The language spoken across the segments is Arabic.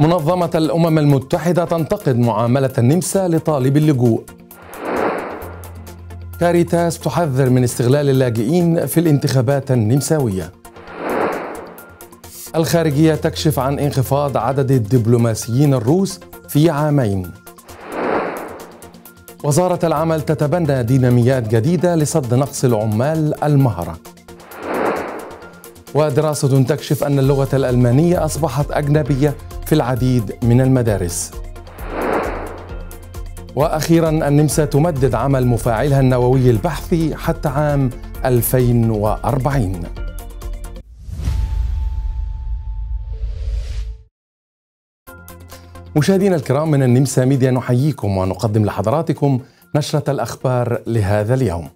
منظمة الأمم المتحدة تنتقد معاملة النمسا لطالب اللجوء كاريتاس تحذر من استغلال اللاجئين في الانتخابات النمساوية الخارجية تكشف عن انخفاض عدد الدبلوماسيين الروس في عامين وزارة العمل تتبنى ديناميات جديدة لصد نقص العمال المهرة ودراسة تكشف أن اللغة الألمانية أصبحت أجنبية في العديد من المدارس واخيرا النمسا تمدد عمل مفاعلها النووي البحثي حتى عام 2040 مشاهدينا الكرام من النمسا ميديا نحييكم ونقدم لحضراتكم نشرة الأخبار لهذا اليوم.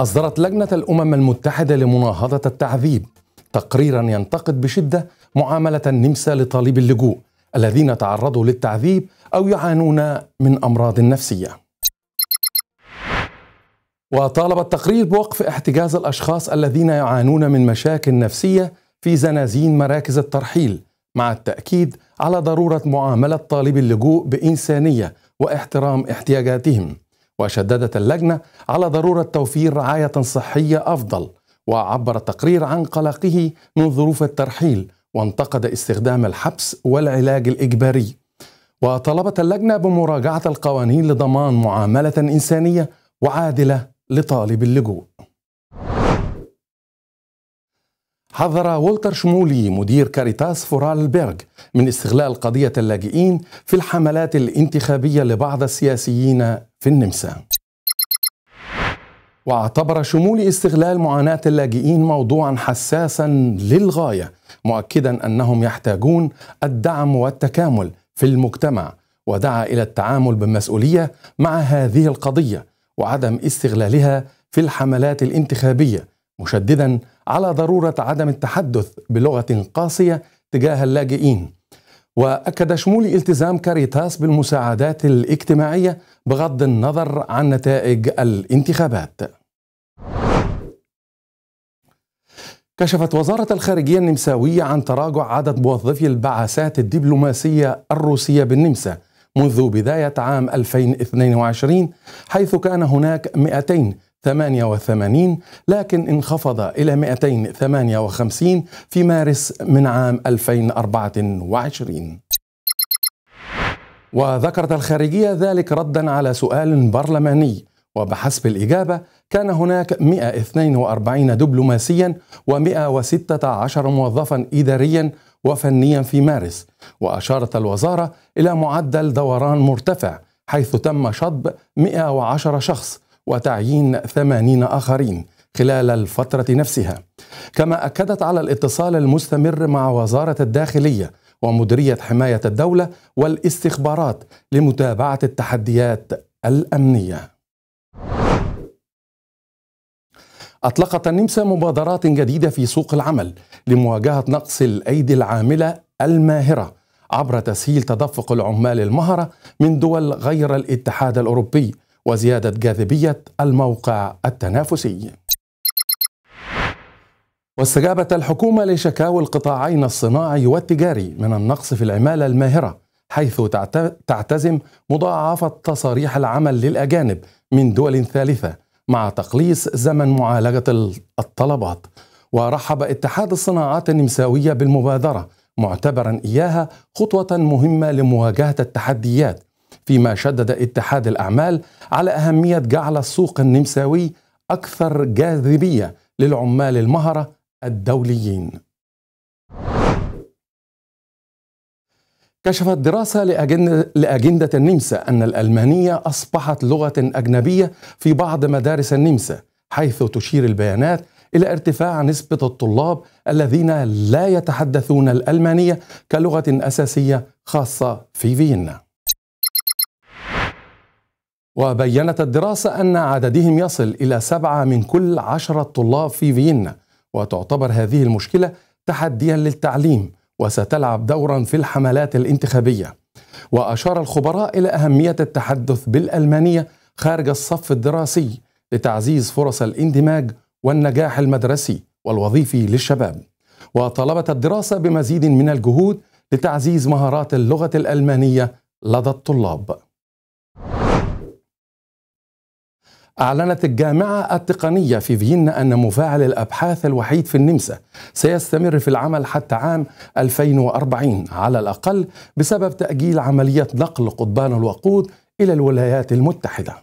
أصدرت لجنة الأمم المتحدة لمناهضة التعذيب تقريرا ينتقد بشدة معامله النمسا لطالب اللجوء الذين تعرضوا للتعذيب او يعانون من امراض نفسيه. وطالب التقرير بوقف احتجاز الاشخاص الذين يعانون من مشاكل نفسيه في زنازين مراكز الترحيل مع التاكيد على ضروره معامله طالبي اللجوء بانسانيه واحترام احتياجاتهم. وشددت اللجنه على ضروره توفير رعايه صحيه افضل وعبر التقرير عن قلقه من ظروف الترحيل وانتقد استخدام الحبس والعلاج الإجباري وطلبت اللجنة بمراجعة القوانين لضمان معاملة إنسانية وعادلة لطالب اللجوء حذر وولتر شمولي مدير كاريتاس فورالبرغ من استغلال قضية اللاجئين في الحملات الانتخابية لبعض السياسيين في النمسا واعتبر شمول استغلال معاناة اللاجئين موضوعا حساسا للغاية مؤكدا أنهم يحتاجون الدعم والتكامل في المجتمع ودعا إلى التعامل بمسؤولية مع هذه القضية وعدم استغلالها في الحملات الانتخابية مشددا على ضرورة عدم التحدث بلغة قاسية تجاه اللاجئين واكد شمولي التزام كاريتاس بالمساعدات الاجتماعيه بغض النظر عن نتائج الانتخابات كشفت وزارة الخارجية النمساوية عن تراجع عدد موظفي البعثات الدبلوماسية الروسية بالنمسا منذ بداية عام 2022 حيث كان هناك 200 88 لكن انخفض إلى 258 في مارس من عام 2024 وذكرت الخارجية ذلك ردا على سؤال برلماني وبحسب الإجابة كان هناك 142 دبلوماسيا و116 موظفا إداريا وفنيا في مارس وأشارت الوزارة إلى معدل دوران مرتفع حيث تم شطب 110 شخص وتعيين 80 آخرين خلال الفترة نفسها كما أكدت على الاتصال المستمر مع وزارة الداخلية ومديرية حماية الدولة والاستخبارات لمتابعة التحديات الأمنية أطلقت النمسا مبادرات جديدة في سوق العمل لمواجهة نقص الأيدي العاملة الماهرة عبر تسهيل تدفق العمال المهرة من دول غير الاتحاد الأوروبي وزيادة جاذبية الموقع التنافسي. واستجابت الحكومة لشكاوى القطاعين الصناعي والتجاري من النقص في العمالة الماهرة حيث تعتزم مضاعفة تصاريح العمل للأجانب من دول ثالثة مع تقليص زمن معالجة الطلبات ورحب اتحاد الصناعات النمساوية بالمبادرة معتبرا إياها خطوة مهمة لمواجهة التحديات فيما شدد اتحاد الأعمال على أهمية جعل السوق النمساوي أكثر جاذبية للعمال المهرة الدوليين. كشفت دراسة لأجندة النمسا أن الألمانية أصبحت لغة أجنبية في بعض مدارس النمسا حيث تشير البيانات إلى ارتفاع نسبة الطلاب الذين لا يتحدثون الألمانية كلغة أساسية خاصة في فيينا وبينت الدراسة أن عددهم يصل إلى سبعة من كل عشرة طلاب في فيينا وتعتبر هذه المشكلة تحديا للتعليم وستلعب دورا في الحملات الانتخابية وأشار الخبراء إلى أهمية التحدث بالألمانية خارج الصف الدراسي لتعزيز فرص الاندماج والنجاح المدرسي والوظيفي للشباب وطلبت الدراسة بمزيد من الجهود لتعزيز مهارات اللغة الألمانية لدى الطلاب أعلنت الجامعة التقنية في فيينا أن مفاعل الأبحاث الوحيد في النمسا سيستمر في العمل حتى عام 2040 على الأقل بسبب تأجيل عملية نقل قضبان الوقود إلى الولايات المتحدة.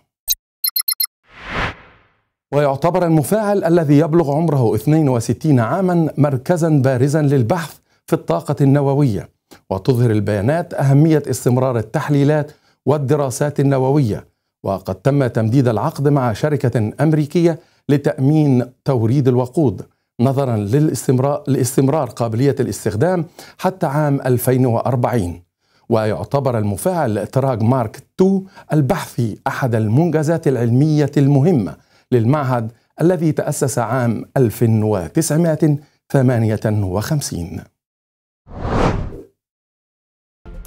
ويعتبر المفاعل الذي يبلغ عمره 62 عاما مركزا بارزا للبحث في الطاقة النووية وتظهر البيانات أهمية استمرار التحليلات والدراسات النووية وقد تم تمديد العقد مع شركة أمريكية لتأمين توريد الوقود نظرا للاستمرار لاستمرار قابلية الاستخدام حتى عام 2040 ويعتبر المفاعل تراج مارك 2 البحثي أحد المنجزات العلمية المهمة للمعهد الذي تأسس عام 1958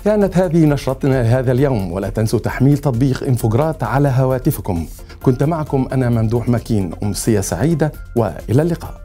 كانت هذه نشرتنا هذا اليوم ولا تنسوا تحميل تطبيق انفجرات على هواتفكم كنت معكم أنا ممدوح مكين أمسية سعيدة وإلى اللقاء